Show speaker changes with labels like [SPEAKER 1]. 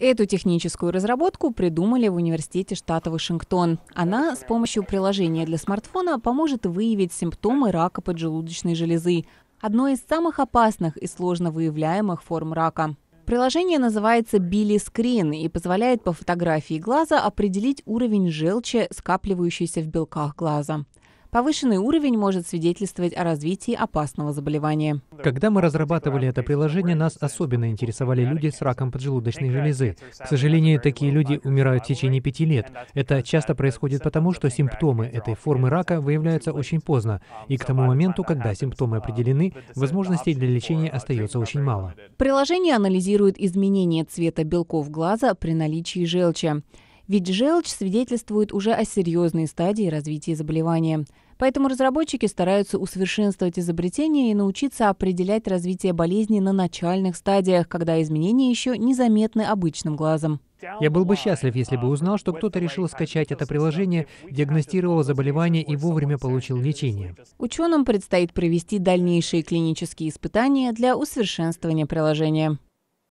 [SPEAKER 1] Эту техническую разработку придумали в университете штата Вашингтон. Она с помощью приложения для смартфона поможет выявить симптомы рака поджелудочной железы, одно из самых опасных и сложно выявляемых форм рака. Приложение называется Billy Screen и позволяет по фотографии глаза определить уровень желчи, скапливающейся в белках глаза. Повышенный уровень может свидетельствовать о развитии опасного заболевания.
[SPEAKER 2] Когда мы разрабатывали это приложение, нас особенно интересовали люди с раком поджелудочной железы. К сожалению, такие люди умирают в течение пяти лет. Это часто происходит потому, что симптомы этой формы рака выявляются очень поздно, и к тому моменту, когда симптомы определены, возможностей для лечения остается очень мало.
[SPEAKER 1] Приложение анализирует изменения цвета белков глаза при наличии желчи ведь желчь свидетельствует уже о серьезной стадии развития заболевания. Поэтому разработчики стараются усовершенствовать изобретение и научиться определять развитие болезни на начальных стадиях, когда изменения еще незаметны
[SPEAKER 2] обычным глазом. Я был бы счастлив, если бы узнал, что кто-то решил скачать это приложение, диагностировал заболевание и вовремя получил лечение.
[SPEAKER 1] Ученым предстоит провести дальнейшие клинические испытания для усовершенствования приложения.